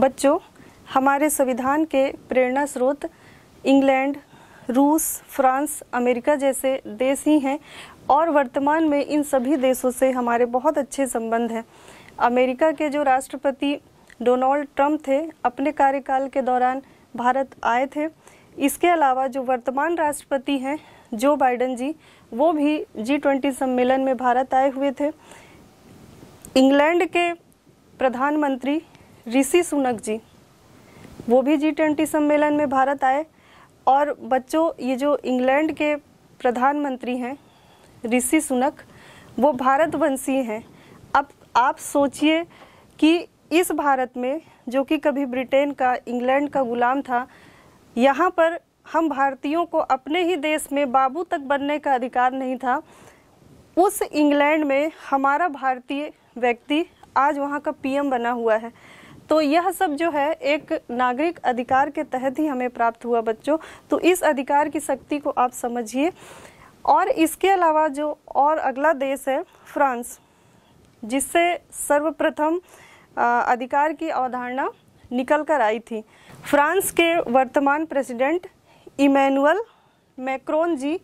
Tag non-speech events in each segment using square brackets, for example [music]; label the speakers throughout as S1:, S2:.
S1: बच्चों हमारे संविधान के प्रेरणा स्रोत इंग्लैंड रूस फ्रांस अमेरिका जैसे देश ही हैं और वर्तमान में इन सभी देशों से हमारे बहुत अच्छे संबंध हैं अमेरिका के जो राष्ट्रपति डोनाल्ड ट्रंप थे अपने कार्यकाल के दौरान भारत आए थे इसके अलावा जो वर्तमान राष्ट्रपति हैं जो बाइडन जी वो भी जी ट्वेंटी सम्मेलन में भारत आए हुए थे इंग्लैंड के प्रधानमंत्री ऋषि सुनक जी वो भी जी ट्वेंटी सम्मेलन में भारत आए और बच्चों ये जो इंग्लैंड के प्रधानमंत्री हैं ऋषि सुनक वो भारतवंशी हैं अब आप सोचिए कि इस भारत में जो कि कभी ब्रिटेन का इंग्लैंड का गुलाम था यहाँ पर हम भारतीयों को अपने ही देश में बाबू तक बनने का अधिकार नहीं था उस इंग्लैंड में हमारा भारतीय व्यक्ति आज वहाँ का पीएम बना हुआ है तो यह सब जो है एक नागरिक अधिकार के तहत ही हमें प्राप्त हुआ बच्चों तो इस अधिकार की शक्ति को आप समझिए और इसके अलावा जो और अगला देश है फ्रांस जिससे सर्वप्रथम अधिकार की अवधारणा निकल कर आई थी फ्रांस के वर्तमान प्रेसिडेंट इमैनुअल मैक्रोन जी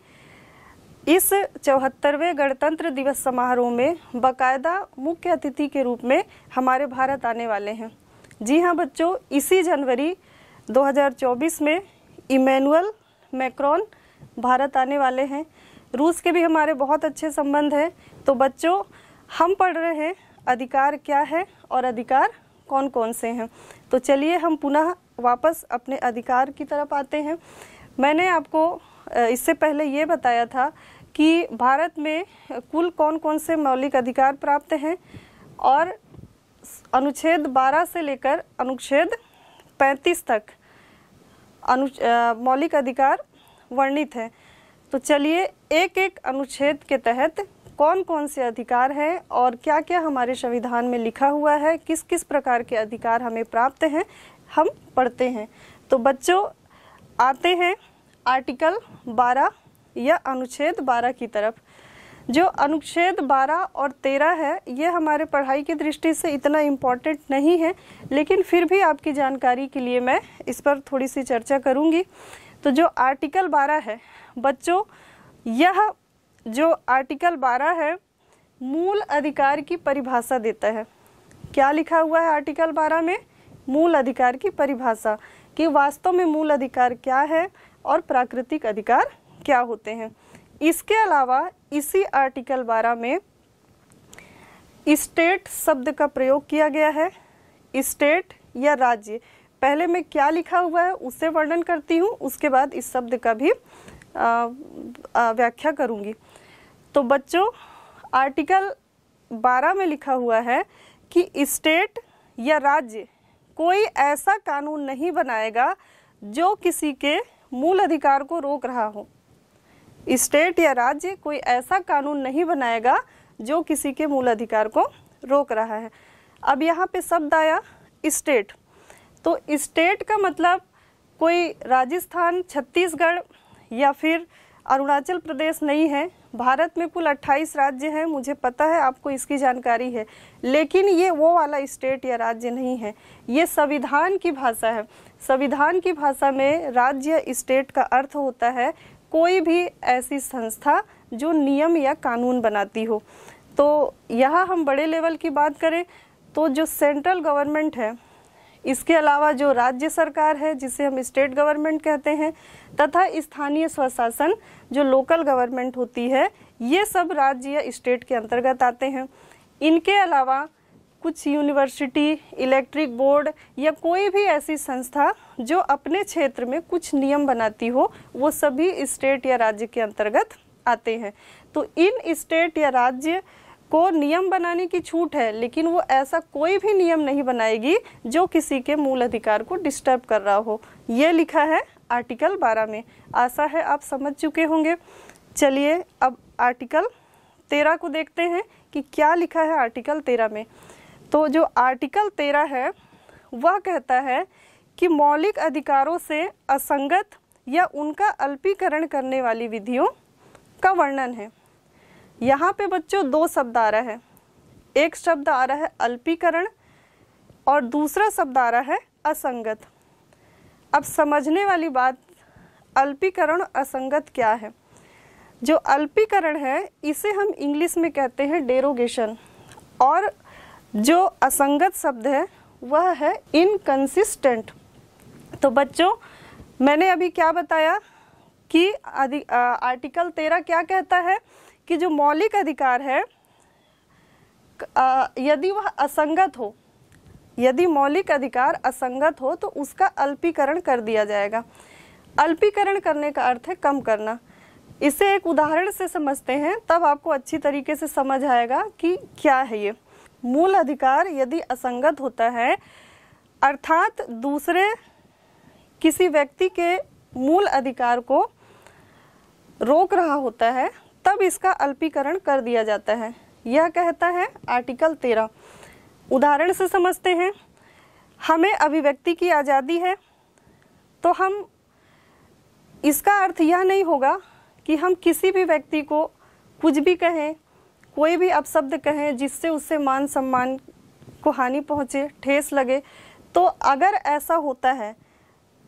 S1: इस चौहत्तरवें गणतंत्र दिवस समारोह में बकायदा मुख्य अतिथि के रूप में हमारे भारत आने वाले हैं जी हाँ बच्चों इसी जनवरी 2024 में इमैनुअल मैक्रॉन भारत आने वाले हैं रूस के भी हमारे बहुत अच्छे संबंध हैं तो बच्चों हम पढ़ रहे हैं अधिकार क्या है और अधिकार कौन कौन से हैं तो चलिए हम पुनः वापस अपने अधिकार की तरफ आते हैं मैंने आपको इससे पहले ये बताया था कि भारत में कुल कौन कौन से मौलिक अधिकार प्राप्त हैं और अनुच्छेद 12 से लेकर अनुच्छेद 35 तक अनु मौलिक अधिकार वर्णित है तो चलिए एक एक अनुच्छेद के तहत कौन कौन से अधिकार हैं और क्या क्या हमारे संविधान में लिखा हुआ है किस किस प्रकार के अधिकार हमें प्राप्त हैं हम पढ़ते हैं तो बच्चों आते हैं आर्टिकल 12 या अनुच्छेद 12 की तरफ जो अनुच्छेद 12 और 13 है ये हमारे पढ़ाई की दृष्टि से इतना इम्पॉर्टेंट नहीं है लेकिन फिर भी आपकी जानकारी के लिए मैं इस पर थोड़ी सी चर्चा करूँगी तो जो आर्टिकल 12 है बच्चों यह जो आर्टिकल 12 है मूल अधिकार की परिभाषा देता है क्या लिखा हुआ है आर्टिकल 12 में मूल अधिकार की परिभाषा कि वास्तव में मूल अधिकार क्या है और प्राकृतिक अधिकार क्या होते हैं इसके अलावा इसी आर्टिकल 12 में स्टेट शब्द का प्रयोग किया गया है स्टेट या राज्य पहले में क्या लिखा हुआ है उससे वर्णन करती हूँ उसके बाद इस शब्द का भी व्याख्या करूँगी तो बच्चों आर्टिकल 12 में लिखा हुआ है कि स्टेट या राज्य कोई ऐसा कानून नहीं बनाएगा जो किसी के मूल अधिकार को रोक रहा हो स्टेट या राज्य कोई ऐसा कानून नहीं बनाएगा जो किसी के मूल अधिकार को रोक रहा है अब यहाँ पे शब्द आया स्टेट तो स्टेट का मतलब कोई राजस्थान छत्तीसगढ़ या फिर अरुणाचल प्रदेश नहीं है भारत में कुल 28 राज्य हैं मुझे पता है आपको इसकी जानकारी है लेकिन ये वो वाला स्टेट या राज्य नहीं है ये संविधान की भाषा है संविधान की भाषा में राज्य स्टेट का अर्थ होता है कोई भी ऐसी संस्था जो नियम या कानून बनाती हो तो यह हम बड़े लेवल की बात करें तो जो सेंट्रल गवर्नमेंट है इसके अलावा जो राज्य सरकार है जिसे हम स्टेट गवर्नमेंट कहते हैं तथा स्थानीय स्वशासन जो लोकल गवर्नमेंट होती है ये सब राज्य या स्टेट के अंतर्गत आते हैं इनके अलावा कुछ यूनिवर्सिटी इलेक्ट्रिक बोर्ड या कोई भी ऐसी संस्था जो अपने क्षेत्र में कुछ नियम बनाती हो वो सभी स्टेट या राज्य के अंतर्गत आते हैं तो इन स्टेट या राज्य को नियम बनाने की छूट है लेकिन वो ऐसा कोई भी नियम नहीं बनाएगी जो किसी के मूल अधिकार को डिस्टर्ब कर रहा हो ये लिखा है आर्टिकल 12 में आशा है आप समझ चुके होंगे चलिए अब आर्टिकल 13 को देखते हैं कि क्या लिखा है आर्टिकल 13 में तो जो आर्टिकल तेरह है वह कहता है कि मौलिक अधिकारों से असंगत या उनका अल्पीकरण करने वाली विधियों का वर्णन है यहाँ पे बच्चों दो शब्द आ रहा है एक शब्द आ रहा है अल्पीकरण और दूसरा शब्द आ रहा है असंगत अब समझने वाली बात अल्पीकरण असंगत क्या है जो अल्पीकरण है इसे हम इंग्लिश में कहते हैं डेरोगेशन और जो असंगत शब्द है वह है इनकन्सिस्टेंट तो बच्चों मैंने अभी क्या बताया कि आ, आर्टिकल तेरह क्या कहता है कि जो मौलिक अधिकार है आ, यदि वह असंगत हो यदि मौलिक अधिकार असंगत हो तो उसका अल्पीकरण कर दिया जाएगा अल्पीकरण करने का अर्थ है कम करना इसे एक उदाहरण से समझते हैं तब आपको अच्छी तरीके से समझ आएगा कि क्या है ये मूल अधिकार यदि असंगत होता है अर्थात दूसरे किसी व्यक्ति के मूल अधिकार को रोक रहा होता है तब इसका अल्पीकरण कर दिया जाता है यह कहता है आर्टिकल तेरह उदाहरण से समझते हैं हमें अभिव्यक्ति की आज़ादी है तो हम इसका अर्थ यह नहीं होगा कि हम किसी भी व्यक्ति को कुछ भी कहें कोई भी अपशब्द कहें जिससे उससे मान सम्मान को हानि पहुंचे ठेस लगे तो अगर ऐसा होता है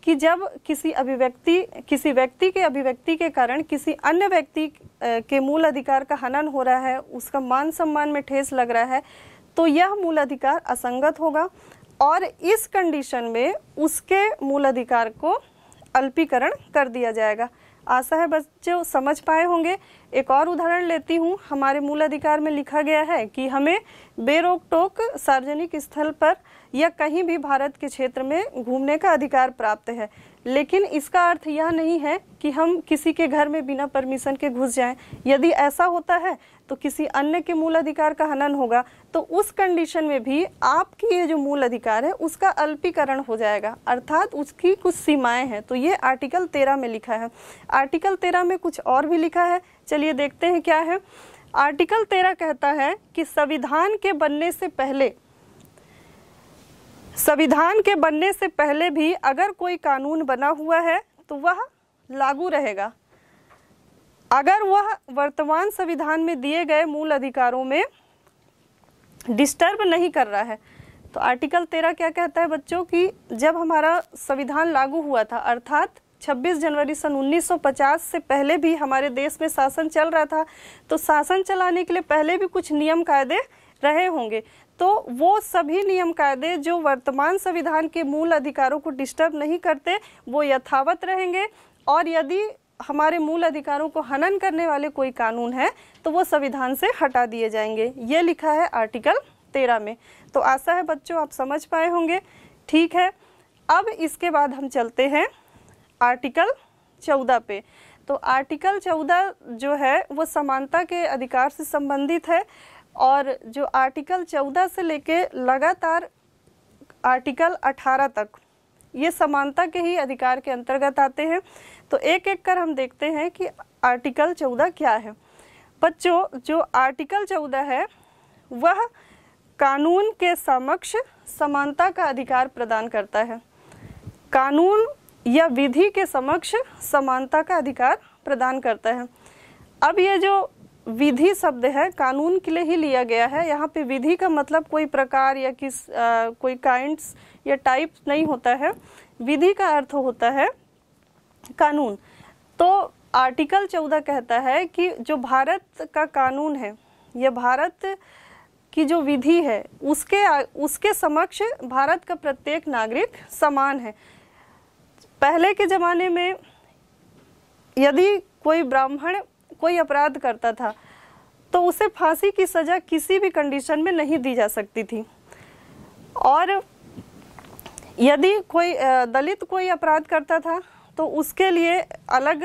S1: कि जब किसी अभिव्यक्ति किसी व्यक्ति के अभिव्यक्ति के कारण किसी अन्य व्यक्ति के मूल अधिकार का हनन हो रहा है उसका मान सम्मान में ठेस लग रहा है तो यह मूल अधिकार असंगत होगा और इस कंडीशन में उसके मूल अधिकार को अल्पीकरण कर दिया जाएगा आशा है बच्चे समझ पाए होंगे एक और उदाहरण लेती हूँ हमारे मूल अधिकार में लिखा गया है कि हमें बेरोक टोक सार्वजनिक स्थल पर या कहीं भी भारत के क्षेत्र में घूमने का अधिकार प्राप्त है लेकिन इसका अर्थ यह नहीं है कि हम किसी के घर में बिना परमिशन के घुस जाएं यदि ऐसा होता है तो किसी अन्य के मूल अधिकार का हनन होगा तो उस कंडीशन में भी आपकी ये जो मूल अधिकार है उसका अल्पीकरण हो जाएगा अर्थात उसकी कुछ सीमाएं हैं तो ये आर्टिकल तेरह में लिखा है आर्टिकल तेरह में कुछ और भी लिखा है चलिए देखते हैं क्या है आर्टिकल तेरह कहता है कि संविधान के बनने से पहले संविधान के बनने से पहले भी अगर कोई कानून बना हुआ है तो वह लागू रहेगा अगर वह वर्तमान संविधान में दिए गए मूल अधिकारों में डिस्टर्ब नहीं कर रहा है तो आर्टिकल तेरह क्या कहता है बच्चों कि जब हमारा संविधान लागू हुआ था अर्थात 26 जनवरी सन 1950 से पहले भी हमारे देश में शासन चल रहा था तो शासन चलाने के लिए पहले भी कुछ नियम कायदे रहे होंगे तो वो सभी नियम कायदे जो वर्तमान संविधान के मूल अधिकारों को डिस्टर्ब नहीं करते वो यथावत रहेंगे और यदि हमारे मूल अधिकारों को हनन करने वाले कोई कानून है तो वो संविधान से हटा दिए जाएंगे ये लिखा है आर्टिकल तेरह में तो आशा है बच्चों आप समझ पाए होंगे ठीक है अब इसके बाद हम चलते हैं आर्टिकल चौदह पे तो आर्टिकल चौदह जो है वो समानता के अधिकार से संबंधित है और जो आर्टिकल चौदह से लेके लगातार आर्टिकल अठारह तक ये समानता के ही अधिकार के अंतर्गत आते हैं तो एक एक कर हम देखते हैं कि आर्टिकल चौदह क्या है बच्चों जो आर्टिकल चौदह है वह कानून के समक्ष समानता का अधिकार प्रदान करता है कानून या विधि के समक्ष समानता का अधिकार प्रदान करता है अब ये जो विधि शब्द है कानून के लिए ही लिया गया है यहाँ पे विधि का मतलब कोई प्रकार या किस आ, कोई काइंड्स या टाइप नहीं होता है विधि का अर्थ होता है कानून तो आर्टिकल चौदह कहता है कि जो भारत का कानून है या भारत की जो विधि है उसके उसके समक्ष भारत का प्रत्येक नागरिक समान है पहले के ज़माने में यदि कोई ब्राह्मण कोई अपराध करता था तो उसे फांसी की सज़ा किसी भी कंडीशन में नहीं दी जा सकती थी और यदि कोई दलित कोई अपराध करता था तो उसके लिए अलग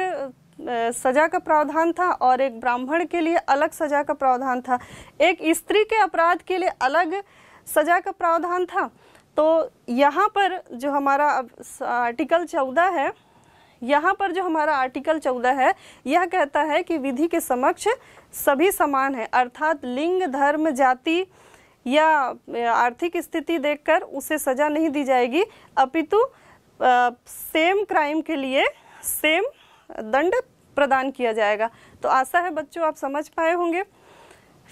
S1: सजा का प्रावधान था और एक ब्राह्मण के लिए अलग सजा का प्रावधान था एक स्त्री के अपराध के लिए अलग सजा का प्रावधान था तो यहाँ पर जो हमारा आर्टिकल चौदह है यहाँ पर जो हमारा आर्टिकल चौदह है यह कहता है कि विधि के समक्ष सभी समान है अर्थात लिंग धर्म जाति या आर्थिक स्थिति देखकर उसे सजा नहीं दी जाएगी अपितु सेम क्राइम के लिए सेम दंड प्रदान किया जाएगा तो आशा है बच्चों आप समझ पाए होंगे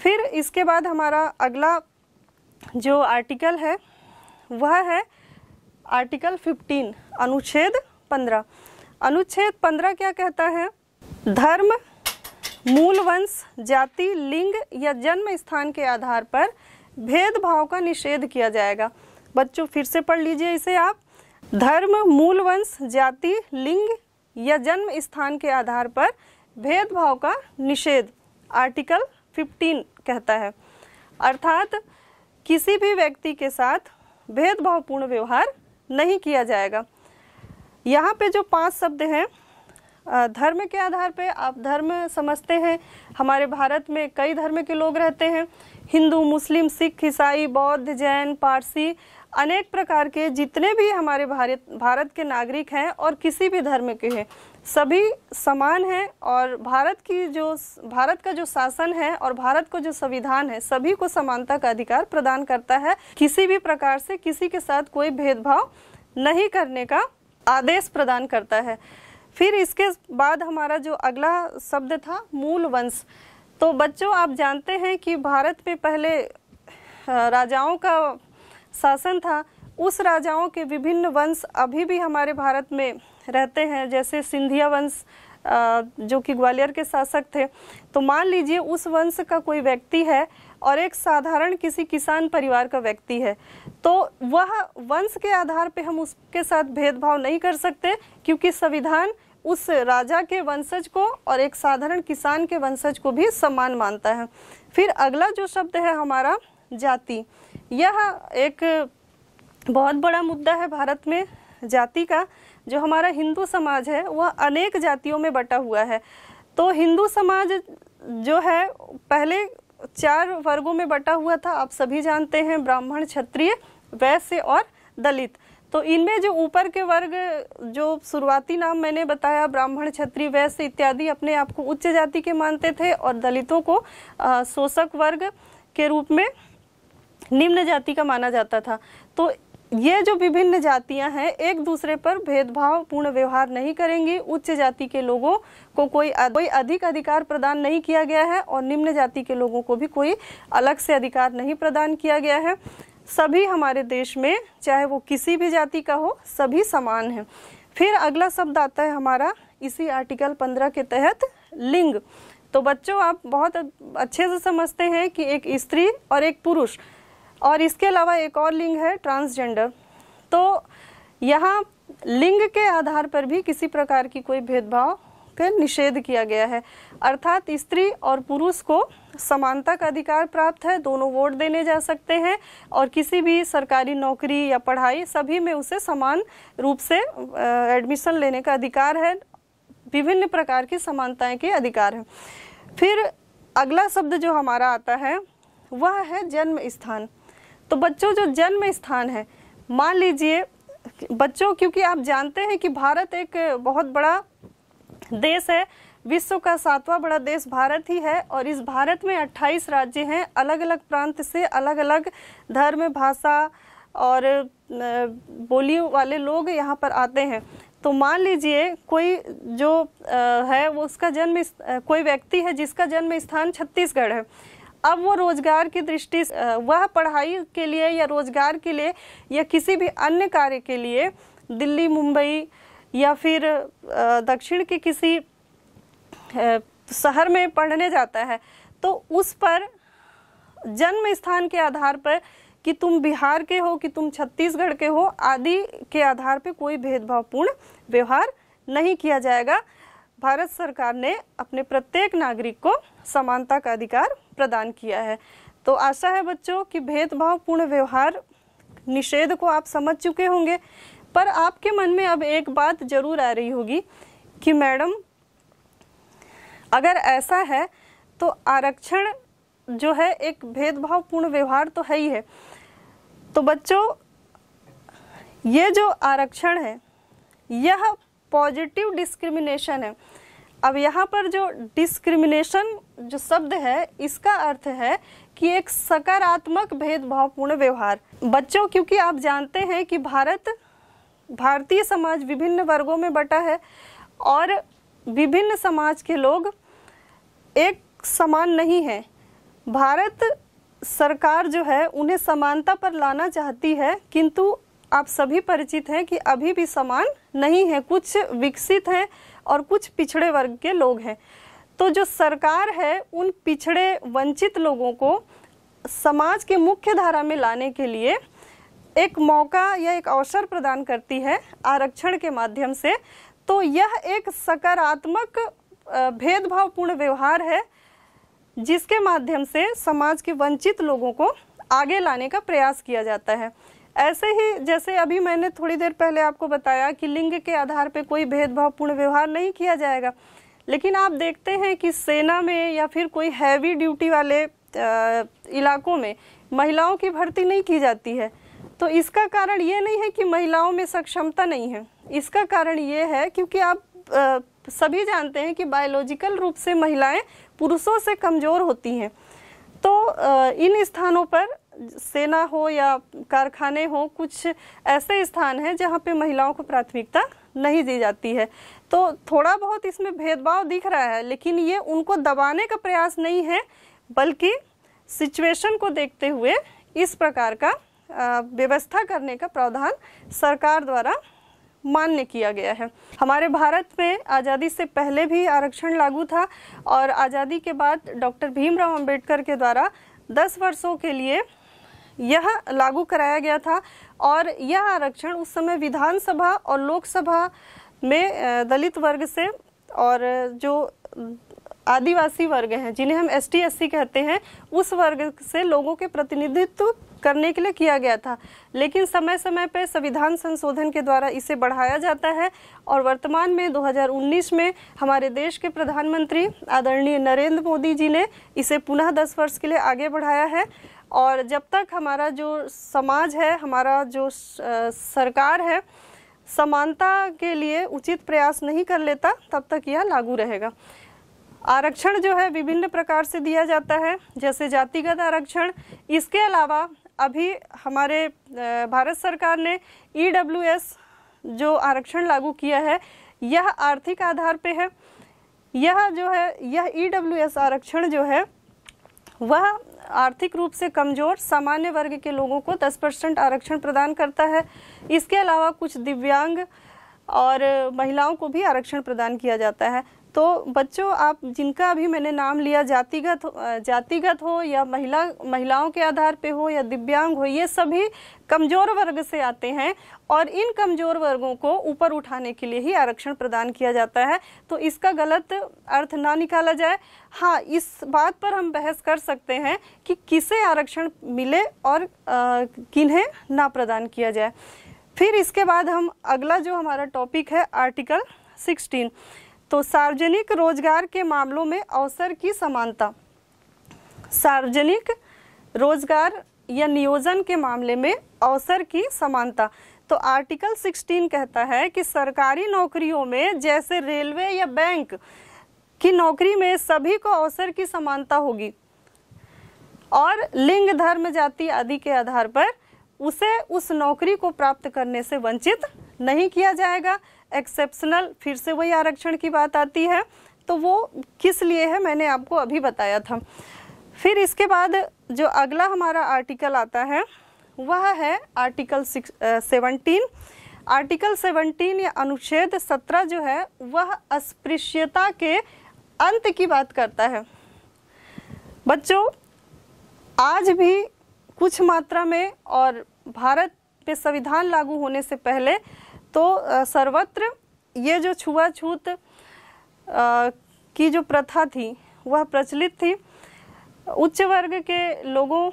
S1: फिर इसके बाद हमारा अगला जो आर्टिकल है वह है आर्टिकल 15 अनुच्छेद 15 अनुच्छेद 15 क्या कहता है धर्म मूल वंश जाति लिंग या जन्म स्थान के आधार पर भेदभाव का निषेध किया जाएगा बच्चों फिर से पढ़ लीजिए इसे आप धर्म मूल वंश जाति लिंग या जन्म स्थान के आधार पर भेदभाव का निषेध आर्टिकल 15 कहता है अर्थात किसी भी व्यक्ति के साथ भेदभावपूर्ण व्यवहार नहीं किया जाएगा यहाँ पे जो पांच शब्द हैं धर्म के आधार पे आप धर्म समझते हैं हमारे भारत में कई धर्म के लोग रहते हैं हिंदू मुस्लिम सिख ईसाई बौद्ध जैन पारसी अनेक प्रकार के जितने भी हमारे भारत भारत के नागरिक हैं और किसी भी धर्म के हैं सभी समान हैं और भारत की जो भारत का जो शासन है और भारत को जो संविधान है सभी को समानता का अधिकार प्रदान करता है किसी भी प्रकार से किसी के साथ कोई भेदभाव नहीं करने का आदेश प्रदान करता है फिर इसके बाद हमारा जो अगला शब्द था मूल वंश तो बच्चों आप जानते हैं कि भारत में पहले राजाओं का शासन था उस राजाओं के विभिन्न वंश अभी भी हमारे भारत में रहते हैं जैसे सिंधिया वंश जो कि ग्वालियर के शासक थे तो मान लीजिए उस वंश का कोई व्यक्ति है और एक साधारण किसी किसान परिवार का व्यक्ति है तो वह वंश के आधार पर हम उसके साथ भेदभाव नहीं कर सकते क्योंकि संविधान उस राजा के वंशज को और एक साधारण किसान के वंशज को भी सम्मान मानता है फिर अगला जो शब्द है हमारा जाति यह एक बहुत बड़ा मुद्दा है भारत में जाति का जो हमारा हिंदू समाज है वह अनेक जातियों में बटा हुआ है तो हिंदू समाज जो है पहले चार वर्गों में बटा हुआ था आप सभी जानते हैं ब्राह्मण क्षत्रिय वैश्य और दलित तो इनमें जो ऊपर के वर्ग जो शुरुआती नाम मैंने बताया ब्राह्मण क्षत्रिय वैश्य इत्यादि अपने आप को उच्च जाति के मानते थे और दलितों को शोषक वर्ग के रूप में निम्न जाति का माना जाता था तो ये जो विभिन्न जातियां हैं एक दूसरे पर भेदभाव पूर्ण व्यवहार नहीं करेंगी उच्च जाति के लोगों को कोई कोई अधिक अधिकार प्रदान नहीं किया गया है और निम्न जाति के लोगों को भी कोई अलग से अधिकार नहीं प्रदान किया गया है सभी हमारे देश में चाहे वो किसी भी जाति का हो सभी समान हैं फिर अगला शब्द आता है हमारा इसी आर्टिकल पंद्रह के तहत लिंग तो बच्चों आप बहुत अच्छे से समझते हैं कि एक स्त्री और एक पुरुष और इसके अलावा एक और लिंग है ट्रांसजेंडर तो यहाँ लिंग के आधार पर भी किसी प्रकार की कोई भेदभाव का निषेध किया गया है अर्थात स्त्री और पुरुष को समानता का अधिकार प्राप्त है दोनों वोट देने जा सकते हैं और किसी भी सरकारी नौकरी या पढ़ाई सभी में उसे समान रूप से एडमिशन लेने का अधिकार है विभिन्न प्रकार की समानताएं के अधिकार है फिर अगला शब्द जो हमारा आता है वह है जन्म स्थान तो बच्चों जो जन्म स्थान है मान लीजिए बच्चों क्योंकि आप जानते हैं कि भारत एक बहुत बड़ा देश है विश्व का सातवां बड़ा देश भारत ही है और इस भारत में 28 राज्य हैं अलग अलग प्रांत से अलग अलग धर्म भाषा और बोलियों वाले लोग यहाँ पर आते हैं तो मान लीजिए कोई जो है वो उसका जन्म कोई व्यक्ति है जिसका जन्म स्थान छत्तीसगढ़ है अब वो रोजगार की दृष्टि वह पढ़ाई के लिए या रोजगार के लिए या किसी भी अन्य कार्य के लिए दिल्ली मुंबई या फिर दक्षिण के किसी शहर में पढ़ने जाता है तो उस पर जन्म स्थान के आधार पर कि तुम बिहार के हो कि तुम छत्तीसगढ़ के हो आदि के आधार पर कोई भेदभावपूर्ण व्यवहार नहीं किया जाएगा भारत सरकार ने अपने प्रत्येक नागरिक को समानता का अधिकार प्रदान किया है तो आशा है बच्चों कि भेदभाव पूर्ण व्यवहार निषेध को आप समझ चुके होंगे पर आपके मन में अब एक बात जरूर आ रही होगी कि मैडम अगर ऐसा है तो आरक्षण जो है एक भेदभावपूर्ण व्यवहार तो है ही है तो बच्चों ये जो आरक्षण है यह पॉजिटिव डिस्क्रिमिनेशन है अब यहाँ पर जो डिस्क्रिमिनेशन जो शब्द है इसका अर्थ है कि एक सकारात्मक भेदभावपूर्ण व्यवहार बच्चों क्योंकि आप जानते हैं कि भारत भारतीय समाज विभिन्न वर्गों में बटा है और विभिन्न समाज के लोग एक समान नहीं है भारत सरकार जो है उन्हें समानता पर लाना चाहती है किंतु आप सभी परिचित हैं कि अभी भी समान नहीं है कुछ विकसित हैं और कुछ पिछड़े वर्ग के लोग हैं तो जो सरकार है उन पिछड़े वंचित लोगों को समाज के मुख्य धारा में लाने के लिए एक मौका या एक अवसर प्रदान करती है आरक्षण के माध्यम से तो यह एक सकारात्मक भेदभावपूर्ण व्यवहार है जिसके माध्यम से समाज के वंचित लोगों को आगे लाने का प्रयास किया जाता है ऐसे ही जैसे अभी मैंने थोड़ी देर पहले आपको बताया कि लिंग के आधार पर कोई भेदभावपूर्ण व्यवहार नहीं किया जाएगा लेकिन आप देखते हैं कि सेना में या फिर कोई हैवी ड्यूटी वाले इलाकों में महिलाओं की भर्ती नहीं की जाती है तो इसका कारण ये नहीं है कि महिलाओं में सक्षमता नहीं है इसका कारण ये है क्योंकि आप आ, सभी जानते हैं कि बायोलॉजिकल रूप से महिलाएं पुरुषों से कमज़ोर होती हैं तो आ, इन स्थानों पर सेना हो या कारखाने हो कुछ ऐसे स्थान हैं जहाँ पे महिलाओं को प्राथमिकता नहीं दी जाती है तो थोड़ा बहुत इसमें भेदभाव दिख रहा है लेकिन ये उनको दबाने का प्रयास नहीं है बल्कि सिचुएशन को देखते हुए इस प्रकार का व्यवस्था करने का प्रावधान सरकार द्वारा मान्य किया गया है हमारे भारत में आज़ादी से पहले भी आरक्षण लागू था और आज़ादी के बाद डॉक्टर भीमराव अंबेडकर के द्वारा दस वर्षों के लिए यह लागू कराया गया था और यह आरक्षण उस समय विधानसभा और लोकसभा में दलित वर्ग से और जो आदिवासी वर्ग हैं जिन्हें हम एस टी कहते हैं उस वर्ग से लोगों के प्रतिनिधित्व करने के लिए किया गया था लेकिन समय समय पर संविधान संशोधन के द्वारा इसे बढ़ाया जाता है और वर्तमान में 2019 में हमारे देश के प्रधानमंत्री आदरणीय नरेंद्र मोदी जी ने इसे पुनः 10 वर्ष के लिए आगे बढ़ाया है और जब तक हमारा जो समाज है हमारा जो सरकार है समानता के लिए उचित प्रयास नहीं कर लेता तब तक यह लागू रहेगा आरक्षण जो है विभिन्न प्रकार से दिया जाता है जैसे जातिगत आरक्षण इसके अलावा अभी हमारे भारत सरकार ने ई e जो आरक्षण लागू किया है यह आर्थिक आधार पे है यह जो है यह ई e आरक्षण जो है वह आर्थिक रूप से कमजोर सामान्य वर्ग के लोगों को 10 परसेंट आरक्षण प्रदान करता है इसके अलावा कुछ दिव्यांग और महिलाओं को भी आरक्षण प्रदान किया जाता है तो बच्चों आप जिनका अभी मैंने नाम लिया जातिगत जातिगत हो या महिला महिलाओं के आधार पे हो या दिव्यांग हो ये सभी कमज़ोर वर्ग से आते हैं और इन कमज़ोर वर्गों को ऊपर उठाने के लिए ही आरक्षण प्रदान किया जाता है तो इसका गलत अर्थ ना निकाला जाए हाँ इस बात पर हम बहस कर सकते हैं कि किसे आरक्षण मिले और किन्हें ना प्रदान किया जाए फिर इसके बाद हम अगला जो हमारा टॉपिक है आर्टिकल सिक्सटीन तो सार्वजनिक रोजगार के मामलों में अवसर की समानता सार्वजनिक रोजगार या नियोजन के मामले में अवसर की समानता तो आर्टिकल 16 कहता है कि सरकारी नौकरियों में जैसे रेलवे या बैंक की नौकरी में सभी को अवसर की समानता होगी और लिंग धर्म जाति आदि के आधार पर उसे उस नौकरी को प्राप्त करने से वंचित नहीं किया जाएगा एक्सेप्शनल फिर से वही आरक्षण की बात आती है तो वो किस लिए है मैंने आपको अभी बताया था फिर इसके बाद जो अगला हमारा आर्टिकल आता है वह है article six seventeen article seventeen या अनुच्छेद सत्रह जो है वह अस्पृश्यता के अंत की बात करता है बच्चों आज भी कुछ मात्रा में और भारत पे संविधान लागू होने से पहले तो सर्वत्र ये जो छुआछूत की जो प्रथा थी वह प्रचलित थी उच्च वर्ग के लोगों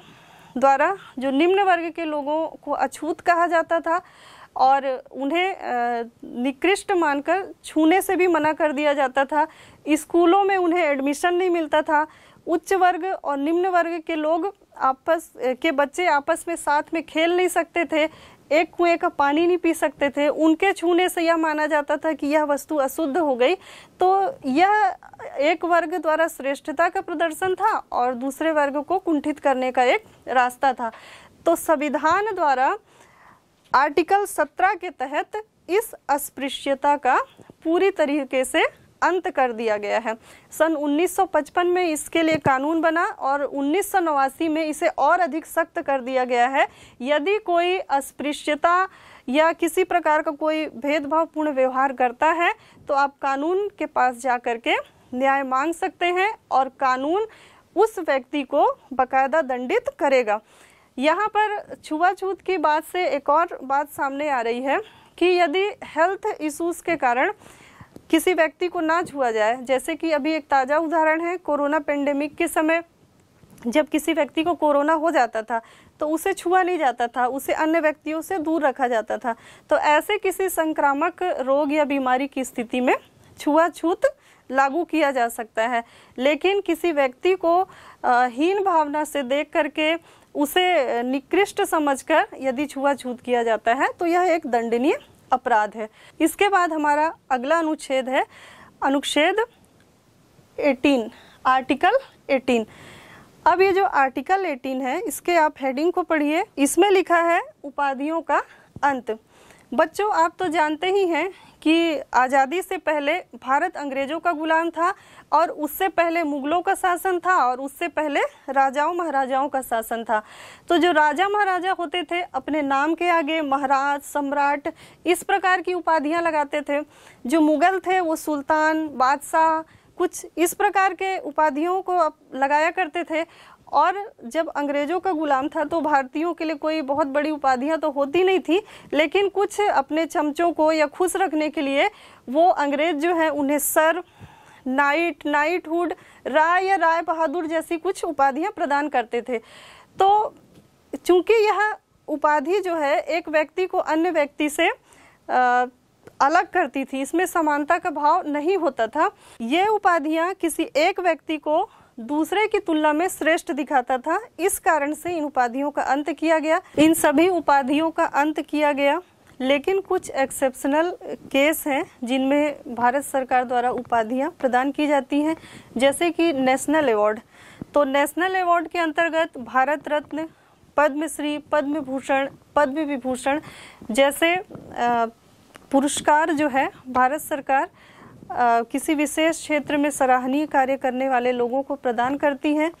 S1: द्वारा जो निम्न वर्ग के लोगों को अछूत कहा जाता था और उन्हें निकृष्ट मानकर छूने से भी मना कर दिया जाता था स्कूलों में उन्हें एडमिशन नहीं मिलता था उच्च वर्ग और निम्न वर्ग के लोग आपस के बच्चे आपस में साथ में खेल नहीं सकते थे एक कुएं का पानी नहीं पी सकते थे उनके छूने से यह माना जाता था कि यह वस्तु अशुद्ध हो गई तो यह एक वर्ग द्वारा श्रेष्ठता का प्रदर्शन था और दूसरे वर्ग को कुंठित करने का एक रास्ता था तो संविधान द्वारा आर्टिकल 17 के तहत इस अस्पृश्यता का पूरी तरीके से अंत कर दिया गया है सन 1955 में इसके लिए कानून बना और उन्नीस में इसे और अधिक सख्त कर दिया गया है यदि कोई अस्पृश्यता या किसी प्रकार का कोई भेदभावपूर्ण व्यवहार करता है तो आप कानून के पास जा करके न्याय मांग सकते हैं और कानून उस व्यक्ति को बकायदा दंडित करेगा यहाँ पर छुआछूत की बात से एक और बात सामने आ रही है कि यदि हेल्थ इश्यूज के कारण किसी व्यक्ति को ना छुआ जाए जैसे कि अभी एक ताज़ा उदाहरण है कोरोना पेंडेमिक के समय जब किसी व्यक्ति को कोरोना हो जाता था तो उसे छुआ नहीं जाता था उसे अन्य व्यक्तियों से दूर रखा जाता था तो ऐसे किसी संक्रामक रोग या बीमारी की स्थिति में छुआछूत लागू किया जा सकता है लेकिन किसी व्यक्ति को हीन भावना से देख करके उसे निकृष्ट समझकर यदि छुआछूत किया जाता है तो यह एक दंडनीय अपराध है इसके बाद हमारा अगला अनुच्छेद है अनुच्छेद 18 आर्टिकल 18 अब ये जो आर्टिकल 18 है इसके आप हेडिंग को पढ़िए इसमें लिखा है उपाधियों का अंत बच्चों आप तो जानते ही हैं कि आज़ादी से पहले भारत अंग्रेज़ों का गुलाम था और उससे पहले मुग़लों का शासन था और उससे पहले राजाओं महाराजाओं का शासन था तो जो राजा महाराजा होते थे अपने नाम के आगे महाराज सम्राट इस प्रकार की उपाधियां लगाते थे जो मुग़ल थे वो सुल्तान बादशाह कुछ इस प्रकार के उपाधियों को लगाया करते थे और जब अंग्रेजों का गुलाम था तो भारतीयों के लिए कोई बहुत बड़ी उपाधियां तो होती नहीं थी लेकिन कुछ अपने चमचों को या खुश रखने के लिए वो अंग्रेज जो हैं उन्हें सर नाइट नाइटहुड राय या राय बहादुर जैसी कुछ उपाधियां प्रदान करते थे तो चूंकि यह उपाधि जो है एक व्यक्ति को अन्य व्यक्ति से आ, अलग करती थी इसमें समानता का भाव नहीं होता था ये उपाधियां किसी एक व्यक्ति को दूसरे की तुलना में श्रेष्ठ दिखाता था इस कारण से इन उपाधियों का अंत किया गया इन सभी उपाधियों का अंत किया गया लेकिन कुछ एक्सेप्शनल केस हैं जिनमें भारत सरकार द्वारा उपाधियां प्रदान की जाती हैं जैसे कि नेशनल अवार्ड तो नेशनल अवार्ड के अंतर्गत भारत रत्न पद्मश्री पद्म भूषण पद्म विभूषण जैसे पुरस्कार जो है भारत सरकार किसी विशेष क्षेत्र में सराहनीय कार्य करने वाले लोगों को प्रदान करती हैं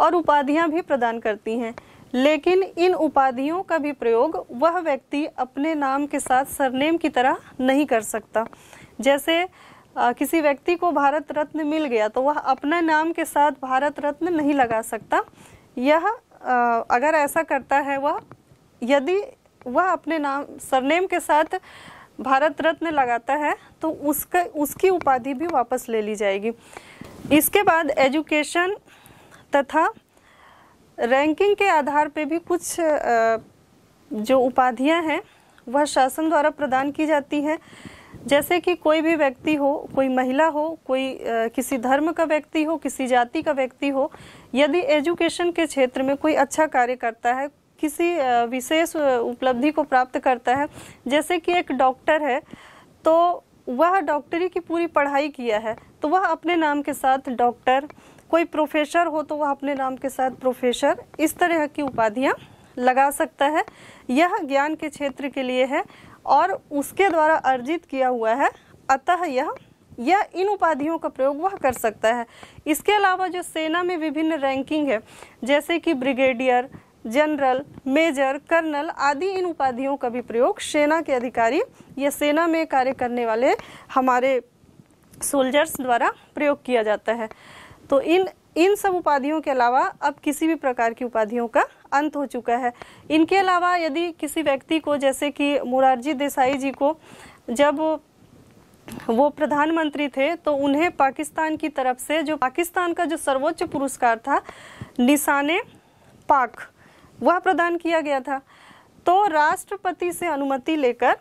S1: और उपाधियां भी प्रदान करती हैं लेकिन इन उपाधियों का भी प्रयोग वह व्यक्ति अपने नाम के साथ सरनेम की तरह नहीं कर सकता जैसे आ, किसी व्यक्ति को भारत रत्न मिल गया तो वह अपने नाम के साथ भारत रत्न नहीं लगा सकता यह आ, अगर ऐसा करता है वह यदि वह अपने नाम सरनेम के साथ भारत रत्न लगाता है तो उसका उसकी उपाधि भी वापस ले ली जाएगी इसके बाद एजुकेशन तथा रैंकिंग के आधार पे भी कुछ जो उपाधियां हैं वह शासन द्वारा प्रदान की जाती हैं जैसे कि कोई भी व्यक्ति हो कोई महिला हो कोई किसी धर्म का व्यक्ति हो किसी जाति का व्यक्ति हो यदि एजुकेशन के क्षेत्र में कोई अच्छा कार्य करता है किसी विशेष उपलब्धि को प्राप्त करता है जैसे कि एक डॉक्टर है तो वह डॉक्टरी की पूरी पढ़ाई किया है तो वह अपने नाम के साथ डॉक्टर कोई प्रोफेसर हो तो वह अपने नाम के साथ प्रोफेसर इस तरह की उपाधियाँ लगा सकता है यह ज्ञान के क्षेत्र के लिए है और उसके द्वारा अर्जित किया हुआ है अतः यह यह इन उपाधियों का प्रयोग वह कर सकता है इसके अलावा जो सेना में विभिन्न रैंकिंग है जैसे कि ब्रिगेडियर जनरल मेजर कर्नल आदि इन उपाधियों का भी प्रयोग सेना के अधिकारी या सेना में कार्य करने वाले हमारे सोल्जर्स द्वारा प्रयोग किया जाता है तो इन इन सब उपाधियों के अलावा अब किसी भी प्रकार की उपाधियों का अंत हो चुका है इनके अलावा यदि किसी व्यक्ति को जैसे कि मुरारजी देसाई जी को जब वो प्रधानमंत्री थे तो उन्हें पाकिस्तान की तरफ से जो पाकिस्तान का जो सर्वोच्च पुरस्कार था निशाने पाक वह प्रदान किया गया था तो राष्ट्रपति से अनुमति लेकर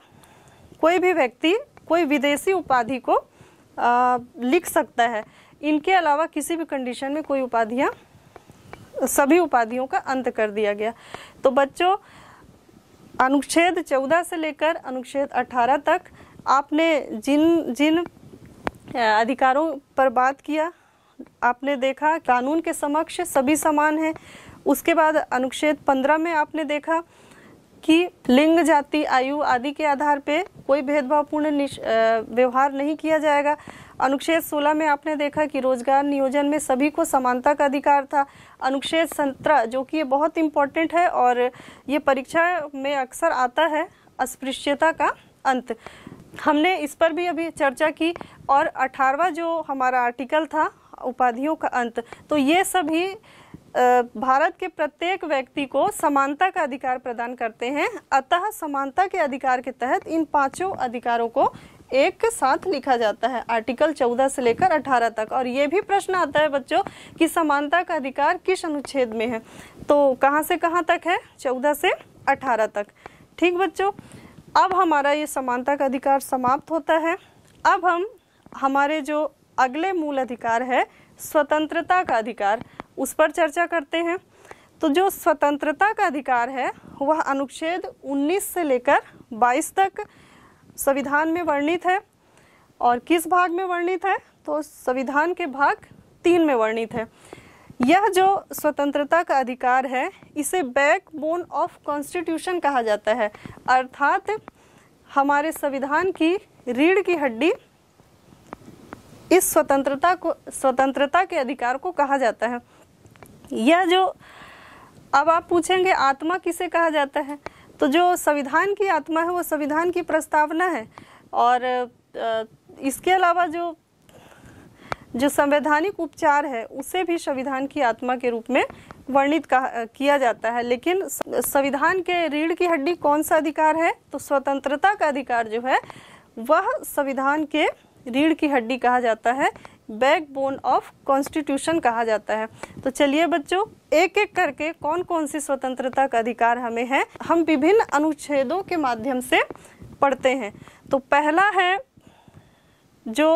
S1: कोई भी व्यक्ति कोई विदेशी उपाधि को आ, लिख सकता है इनके अलावा किसी भी कंडीशन में कोई उपाधियाँ सभी उपाधियों का अंत कर दिया गया तो बच्चों अनुच्छेद 14 से लेकर अनुच्छेद 18 तक आपने जिन जिन अधिकारों पर बात किया आपने देखा कानून के समक्ष सभी समान हैं उसके बाद अनुच्छेद पंद्रह में आपने देखा कि लिंग जाति आयु आदि के आधार पे कोई भेदभावपूर्ण व्यवहार नहीं किया जाएगा अनुच्छेद 16 में आपने देखा कि रोजगार नियोजन में सभी को समानता का अधिकार था अनुच्छेद 17 जो कि ये बहुत इम्पोर्टेंट है और ये परीक्षा में अक्सर आता है अस्पृश्यता का अंत हमने इस पर भी अभी चर्चा की और अठारवा जो हमारा आर्टिकल था उपाधियों का अंत तो ये सभी भारत के प्रत्येक व्यक्ति को समानता का अधिकार प्रदान करते हैं अतः समानता के अधिकार के तहत इन पांचों अधिकारों को एक साथ लिखा जाता है आर्टिकल 14 से लेकर 18 तक और ये भी प्रश्न आता है बच्चों कि समानता का अधिकार किस अनुच्छेद में है तो कहाँ से कहाँ तक है 14 से 18 तक ठीक बच्चों अब हमारा ये समानता का अधिकार समाप्त होता है अब हम हमारे जो अगले मूल अधिकार है स्वतंत्रता का अधिकार उस पर चर्चा करते हैं तो जो स्वतंत्रता का अधिकार है वह अनुच्छेद 19 से लेकर 22 तक संविधान में वर्णित है और किस भाग में वर्णित है तो संविधान के भाग तीन में वर्णित है यह जो स्वतंत्रता का अधिकार है इसे बैक बोन ऑफ कॉन्स्टिट्यूशन कहा जाता है अर्थात हमारे संविधान की रीढ़ की हड्डी इस स्वतंत्रता को स्वतंत्रता के अधिकार को कहा जाता है यह जो अब आप पूछेंगे आत्मा किसे कहा जाता है तो जो संविधान की आत्मा है वो संविधान की प्रस्तावना है और इसके अलावा जो जो संवैधानिक उपचार है उसे भी संविधान की आत्मा के रूप में वर्णित किया जाता है लेकिन संविधान के रीढ़ की हड्डी कौन सा अधिकार है तो स्वतंत्रता का अधिकार जो है वह संविधान के रीढ़ की हड्डी कहा जाता है बैकबोन ऑफ कॉन्स्टिट्यूशन कहा जाता है तो चलिए बच्चों एक एक करके कौन कौन सी स्वतंत्रता का अधिकार हमें है हम विभिन्न अनुच्छेदों के माध्यम से पढ़ते हैं तो पहला है जो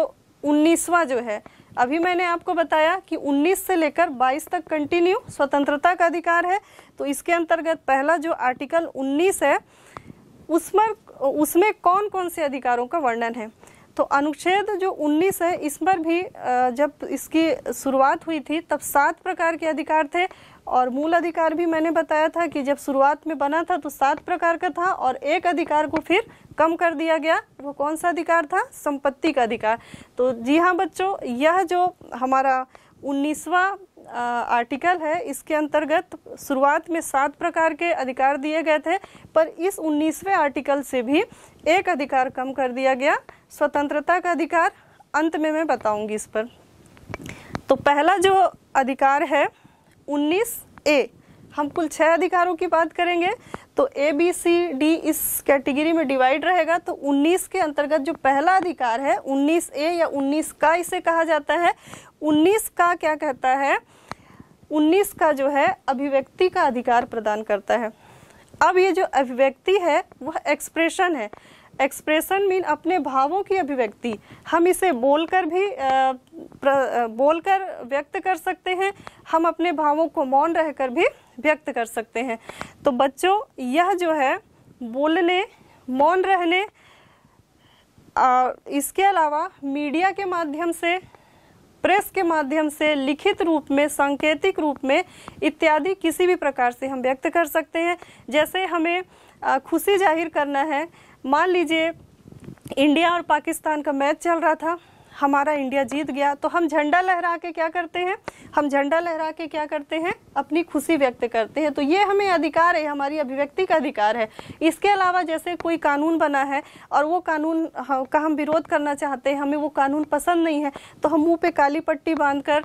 S1: उन्नीसवा जो है अभी मैंने आपको बताया कि 19 से लेकर 22 तक कंटिन्यू स्वतंत्रता का अधिकार है तो इसके अंतर्गत पहला जो आर्टिकल 19 है उसमें उसमें कौन कौन से अधिकारों का वर्णन है तो अनुच्छेद जो 19 है इस पर भी जब इसकी शुरुआत हुई थी तब सात प्रकार के अधिकार थे और मूल अधिकार भी मैंने बताया था कि जब शुरुआत में बना था तो सात प्रकार का था और एक अधिकार को फिर कम कर दिया गया वो कौन सा अधिकार था संपत्ति का अधिकार तो जी हाँ बच्चों यह जो हमारा उन्नीसवा आर्टिकल है इसके अंतर्गत शुरुआत में सात प्रकार के अधिकार दिए गए थे पर इस उन्नीसवें आर्टिकल से भी एक अधिकार कम कर दिया गया स्वतंत्रता का अधिकार अंत में मैं बताऊंगी इस पर तो पहला जो अधिकार है 19 ए हम कुल छः अधिकारों की बात करेंगे तो ए बी सी डी इस कैटेगरी में डिवाइड रहेगा तो 19 के अंतर्गत जो पहला अधिकार है 19 ए या 19 का इसे कहा जाता है 19 का क्या कहता है 19 का जो है अभिव्यक्ति का अधिकार प्रदान करता है अब ये जो अभिव्यक्ति है वह एक्सप्रेशन है एक्सप्रेशन मीन अपने भावों की अभिव्यक्ति हम इसे बोलकर भी बोलकर व्यक्त कर सकते हैं हम अपने भावों को मौन रहकर भी व्यक्त कर सकते हैं तो बच्चों यह जो है बोलने मौन रहने आ, इसके अलावा मीडिया के माध्यम से प्रेस के माध्यम से लिखित रूप में सांकेतिक रूप में इत्यादि किसी भी प्रकार से हम व्यक्त कर सकते हैं जैसे हमें खुशी जाहिर करना है मान लीजिए इंडिया और पाकिस्तान का मैच चल रहा था हमारा इंडिया जीत गया तो हम झंडा लहरा के क्या करते हैं हम झंडा लहरा के क्या करते हैं अपनी खुशी व्यक्त करते हैं तो ये हमें अधिकार है हमारी अभिव्यक्ति का अधिकार है इसके अलावा जैसे कोई कानून बना है और वो कानून हाँ, का हम विरोध करना चाहते हैं हमें वो कानून पसंद नहीं है तो हम मुँह पे काली पट्टी बांध कर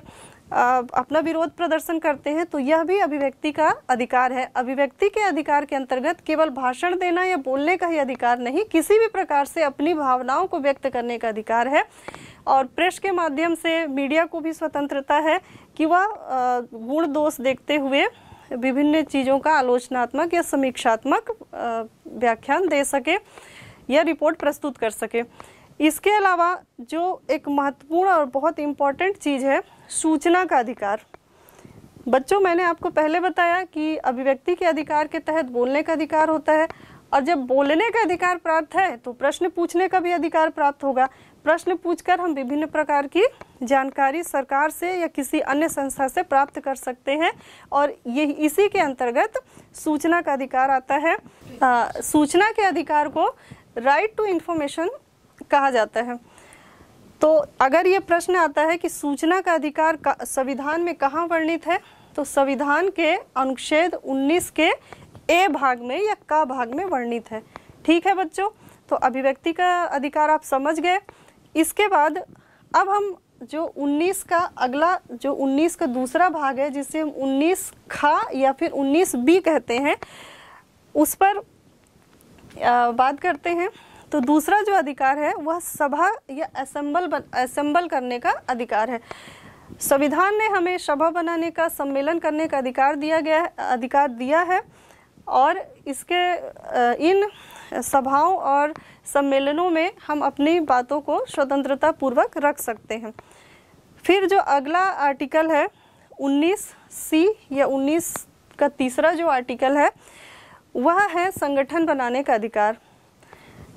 S1: अपना विरोध प्रदर्शन करते हैं तो यह भी अभिव्यक्ति का अधिकार है अभिव्यक्ति के अधिकार के अंतर्गत केवल भाषण देना या बोलने का ही अधिकार नहीं किसी भी प्रकार से अपनी भावनाओं को व्यक्त करने का अधिकार है और प्रेस के माध्यम से मीडिया को भी स्वतंत्रता है कि वह गुण दोष देखते हुए विभिन्न चीज़ों का आलोचनात्मक या समीक्षात्मक व्याख्यान दे सके या रिपोर्ट प्रस्तुत कर सके इसके अलावा जो एक महत्वपूर्ण और बहुत इम्पॉर्टेंट चीज़ है सूचना का अधिकार बच्चों मैंने आपको पहले बताया कि अभिव्यक्ति के अधिकार के तहत बोलने का अधिकार होता है और जब बोलने का अधिकार प्राप्त है तो प्रश्न पूछने का भी अधिकार प्राप्त होगा प्रश्न पूछकर हम विभिन्न प्रकार की जानकारी सरकार से या किसी अन्य संस्था से प्राप्त कर सकते हैं और ये इसी के अंतर्गत सूचना का अधिकार आता है आ, सूचना के अधिकार को राइट टू इन्फॉर्मेशन कहा जाता है तो अगर ये प्रश्न आता है कि सूचना का अधिकार संविधान में कहाँ वर्णित है तो संविधान के अनुच्छेद 19 के ए भाग में या का भाग में वर्णित है ठीक है बच्चों तो अभिव्यक्ति का अधिकार आप समझ गए इसके बाद अब हम जो 19 का अगला जो 19 का दूसरा भाग है जिसे हम 19 खा या फिर 19 बी कहते हैं उस पर बात करते हैं तो दूसरा जो अधिकार है वह सभा या असेंबल बन असेंबल करने का अधिकार है संविधान ने हमें सभा बनाने का सम्मेलन करने का अधिकार दिया गया अधिकार दिया है और इसके इन सभाओं और सम्मेलनों में हम अपनी बातों को स्वतंत्रता पूर्वक रख सकते हैं फिर जो अगला आर्टिकल है 19 सी या 19 का तीसरा जो आर्टिकल है वह है संगठन बनाने का अधिकार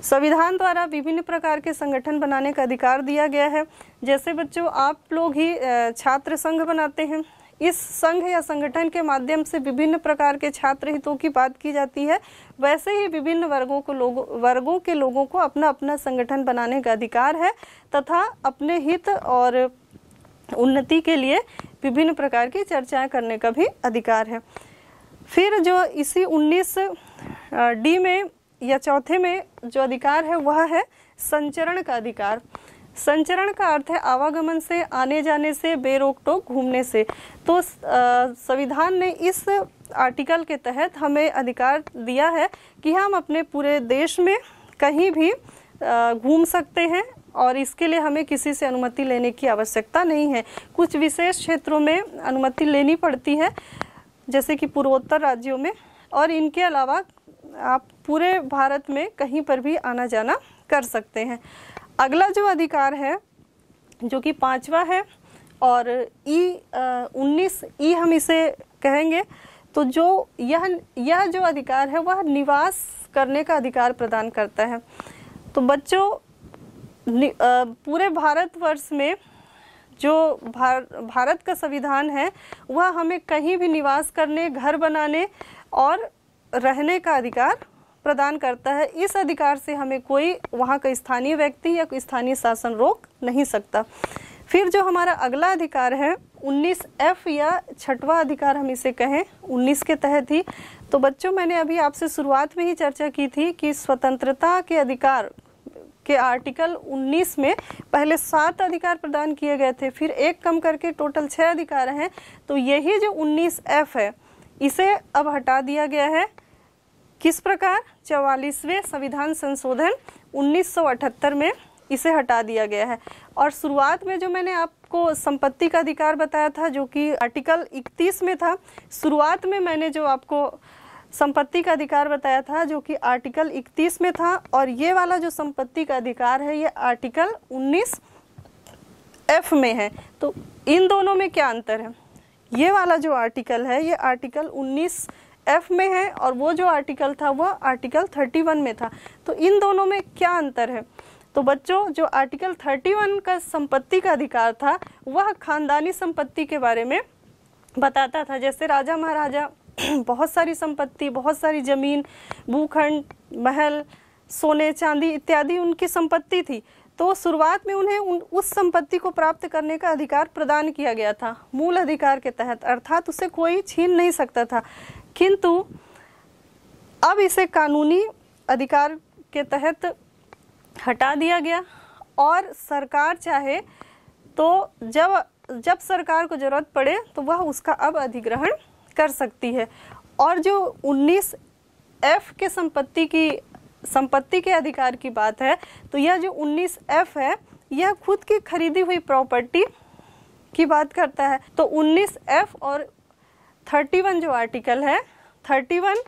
S1: संविधान द्वारा विभिन्न प्रकार के संगठन बनाने का अधिकार दिया गया है जैसे बच्चों आप लोग ही छात्र संघ बनाते हैं इस संघ या संगठन के माध्यम से विभिन्न प्रकार के छात्र हितों की बात की जाती है वैसे ही विभिन्न वर्गों को लोगों वर्गों के लोगों को अपना अपना संगठन बनाने का अधिकार है तथा अपने हित और उन्नति के लिए विभिन्न प्रकार की चर्चाएं करने का भी अधिकार है फिर जो इसी 19 डी में या चौथे में जो अधिकार है वह है संचरण का अधिकार संचरण का अर्थ है आवागमन से आने जाने से बेरोक टोक घूमने से तो संविधान ने इस आर्टिकल के तहत हमें अधिकार दिया है कि हम अपने पूरे देश में कहीं भी घूम सकते हैं और इसके लिए हमें किसी से अनुमति लेने की आवश्यकता नहीं है कुछ विशेष क्षेत्रों में अनुमति लेनी पड़ती है जैसे कि पूर्वोत्तर राज्यों में और इनके अलावा आप पूरे भारत में कहीं पर भी आना जाना कर सकते हैं अगला जो अधिकार है जो कि पांचवा है और ई उन्नीस ई हम इसे कहेंगे तो जो यह यह जो अधिकार है वह निवास करने का अधिकार प्रदान करता है तो बच्चों पूरे भारतवर्ष में जो भार, भारत का संविधान है वह हमें कहीं भी निवास करने घर बनाने और रहने का अधिकार प्रदान करता है इस अधिकार से हमें कोई वहाँ का स्थानीय व्यक्ति या स्थानीय शासन रोक नहीं सकता फिर जो हमारा अगला अधिकार है 19 एफ या छठवा अधिकार हम इसे कहें 19 के तहत ही तो बच्चों मैंने अभी आपसे शुरुआत में ही चर्चा की थी कि स्वतंत्रता के अधिकार के आर्टिकल 19 में पहले सात अधिकार प्रदान किए गए थे फिर एक कम करके टोटल छः अधिकार हैं तो यही जो 19 एफ है इसे अब हटा दिया गया है किस प्रकार चवालीसवें संविधान संशोधन 1978 में इसे हटा दिया गया है और शुरुआत में जो मैंने आपको संपत्ति का अधिकार बताया था जो कि आर्टिकल 31 में था शुरुआत में मैंने जो आपको संपत्ति का अधिकार बताया था जो कि आर्टिकल 31 में था और ये वाला जो संपत्ति का अधिकार है ये आर्टिकल 19 एफ में है तो इन दोनों में क्या अंतर है ये वाला जो आर्टिकल है ये आर्टिकल उन्नीस एफ में है और वो जो आर्टिकल था वह आर्टिकल 31 में था तो इन दोनों में क्या अंतर है तो बच्चों जो आर्टिकल 31 का संपत्ति का अधिकार था वह खानदानी संपत्ति के बारे में बताता था जैसे राजा महाराजा [clears throat] बहुत सारी संपत्ति बहुत सारी जमीन भूखंड महल सोने चांदी इत्यादि उनकी संपत्ति थी तो शुरुआत में उन्हें उन, उस संपत्ति को प्राप्त करने का अधिकार प्रदान किया गया था मूल अधिकार के तहत अर्थात उसे कोई छीन नहीं सकता था किंतु अब इसे कानूनी अधिकार के तहत हटा दिया गया और सरकार चाहे तो जब जब सरकार को ज़रूरत पड़े तो वह उसका अब अधिग्रहण कर सकती है और जो 19 एफ के संपत्ति की संपत्ति के अधिकार की बात है तो यह जो 19 एफ है यह खुद की खरीदी हुई प्रॉपर्टी की बात करता है तो 19 एफ और 31 जो आर्टिकल है 31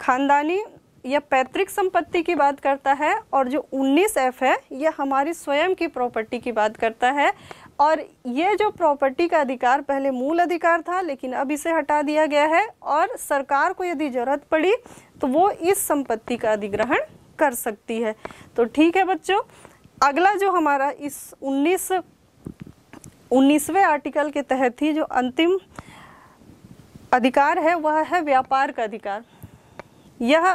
S1: खानदानी या पैतृक संपत्ति की बात करता है और जो 19 एफ है यह हमारी स्वयं की प्रॉपर्टी की बात करता है और ये जो प्रॉपर्टी का अधिकार पहले मूल अधिकार था लेकिन अब इसे हटा दिया गया है और सरकार को यदि ज़रूरत पड़ी तो वो इस संपत्ति का अधिग्रहण कर सकती है तो ठीक है बच्चों अगला जो हमारा इस 19 उन्नीसवें आर्टिकल के तहत ही जो अंतिम अधिकार है वह है व्यापार का अधिकार यह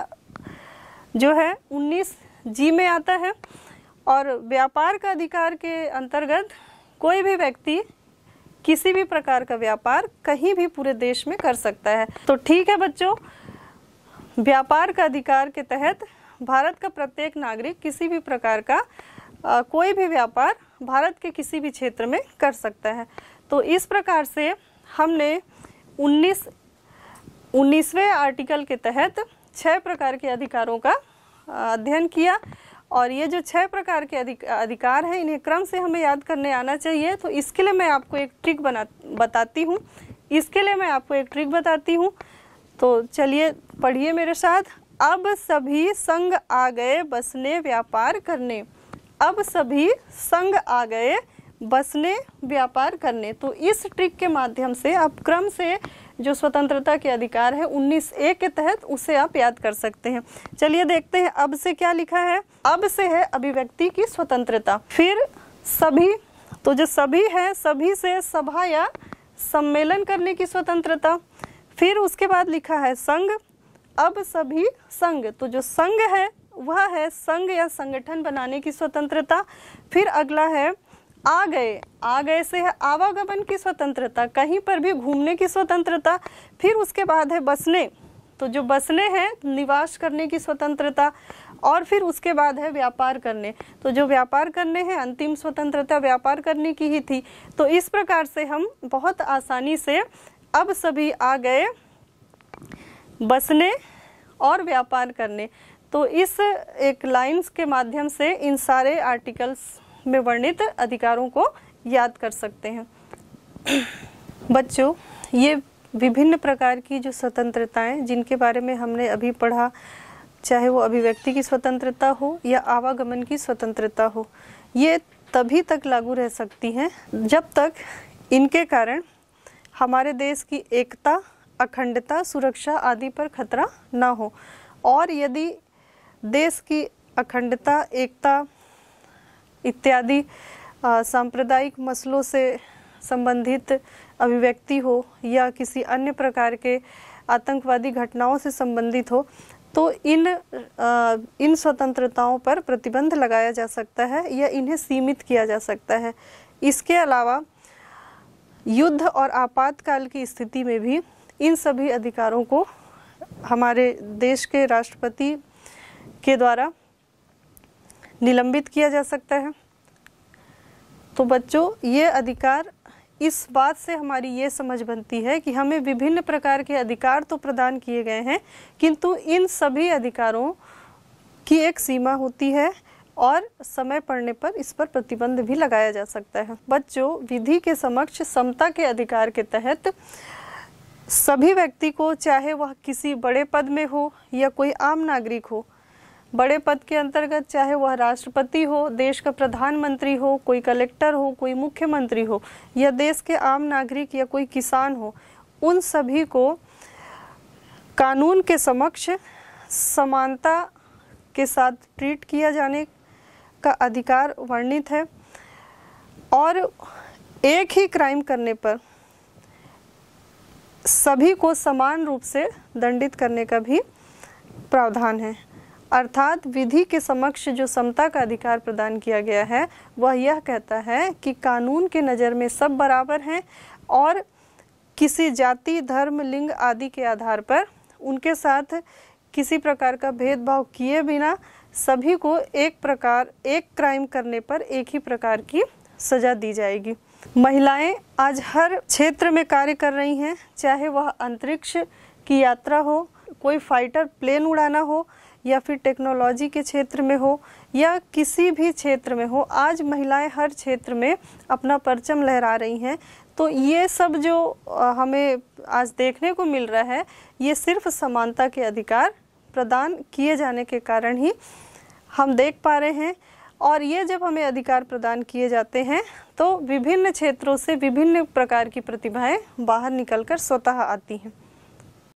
S1: जो है 19 जी में आता है और व्यापार का अधिकार के अंतर्गत कोई भी व्यक्ति किसी भी प्रकार का व्यापार कहीं भी पूरे देश में कर सकता है तो ठीक है बच्चों व्यापार का अधिकार के तहत भारत का प्रत्येक नागरिक किसी भी प्रकार का आ, कोई भी व्यापार भारत के किसी भी क्षेत्र में कर सकता है तो इस प्रकार से हमने उन्नीस उन्नीसवें आर्टिकल के तहत छह प्रकार के अधिकारों का अध्ययन किया और ये जो छह प्रकार के अधिक, अधिकार हैं इन्हें क्रम से हमें याद करने आना चाहिए तो इसके लिए मैं आपको एक ट्रिक बना बताती हूँ इसके लिए मैं आपको एक ट्रिक बताती हूँ तो चलिए पढ़िए मेरे साथ अब सभी संग आ गए बसने व्यापार करने अब सभी संग आ गए बसने व्यापार करने तो इस ट्रिक के माध्यम से आप क्रम से जो स्वतंत्रता के अधिकार है उन्नीस ए के तहत उसे आप याद कर सकते हैं चलिए देखते हैं अब से क्या लिखा है अब से है अभिव्यक्ति की स्वतंत्रता फिर सभी तो जो सभी है सभी से सभा या सम्मेलन करने की स्वतंत्रता फिर उसके बाद लिखा है संघ अब सभी संघ तो जो संघ है वह है संघ या संगठन बनाने की स्वतंत्रता फिर अगला है आ गए आ गए से है आवागमन की स्वतंत्रता कहीं पर भी घूमने की स्वतंत्रता फिर उसके बाद है बसने तो जो बसने हैं निवास करने की स्वतंत्रता और फिर उसके बाद है व्यापार करने तो जो व्यापार करने हैं अंतिम स्वतंत्रता व्यापार करने की ही थी तो इस प्रकार से हम बहुत आसानी से अब सभी आ गए बसने और व्यापार करने तो इस एक लाइंस के माध्यम से इन सारे आर्टिकल्स में वर्णित अधिकारों को याद कर सकते हैं बच्चों ये विभिन्न प्रकार की जो स्वतंत्रताएं जिनके बारे में हमने अभी पढ़ा चाहे वो अभिव्यक्ति की स्वतंत्रता हो या आवागमन की स्वतंत्रता हो ये तभी तक लागू रह सकती हैं जब तक इनके कारण हमारे देश की एकता अखंडता सुरक्षा आदि पर खतरा ना हो और यदि देश की अखंडता एकता इत्यादि सांप्रदायिक मसलों से संबंधित अभिव्यक्ति हो या किसी अन्य प्रकार के आतंकवादी घटनाओं से संबंधित हो तो इन आ, इन स्वतंत्रताओं पर प्रतिबंध लगाया जा सकता है या इन्हें सीमित किया जा सकता है इसके अलावा युद्ध और आपातकाल की स्थिति में भी इन सभी अधिकारों को हमारे देश के राष्ट्रपति के द्वारा निलंबित किया जा सकता है तो बच्चों ये अधिकार इस बात से हमारी ये समझ बनती है कि हमें विभिन्न प्रकार के अधिकार तो प्रदान किए गए हैं किंतु इन सभी अधिकारों की एक सीमा होती है और समय पड़ने पर इस पर प्रतिबंध भी लगाया जा सकता है बच्चों विधि के समक्ष समता के अधिकार के तहत सभी व्यक्ति को चाहे वह किसी बड़े पद में हो या कोई आम नागरिक हो बड़े पद के अंतर्गत चाहे वह राष्ट्रपति हो देश का प्रधानमंत्री हो कोई कलेक्टर हो कोई मुख्यमंत्री हो या देश के आम नागरिक या कोई किसान हो उन सभी को कानून के समक्ष समानता के साथ ट्रीट किया जाने का अधिकार वर्णित है और एक ही क्राइम करने पर सभी को समान रूप से दंडित करने का भी प्रावधान है अर्थात विधि के समक्ष जो समता का अधिकार प्रदान किया गया है वह यह कहता है कि कानून के नज़र में सब बराबर हैं और किसी जाति धर्म लिंग आदि के आधार पर उनके साथ किसी प्रकार का भेदभाव किए बिना सभी को एक प्रकार एक क्राइम करने पर एक ही प्रकार की सज़ा दी जाएगी महिलाएं आज हर क्षेत्र में कार्य कर रही हैं चाहे वह अंतरिक्ष की यात्रा हो कोई फाइटर प्लेन उड़ाना हो या फिर टेक्नोलॉजी के क्षेत्र में हो या किसी भी क्षेत्र में हो आज महिलाएं हर क्षेत्र में अपना परचम लहरा रही हैं तो ये सब जो हमें आज देखने को मिल रहा है ये सिर्फ समानता के अधिकार प्रदान किए जाने के कारण ही हम देख पा रहे हैं और ये जब हमें अधिकार प्रदान किए जाते हैं तो विभिन्न क्षेत्रों से विभिन्न प्रकार की प्रतिभाएं बाहर निकलकर स्वतः आती हैं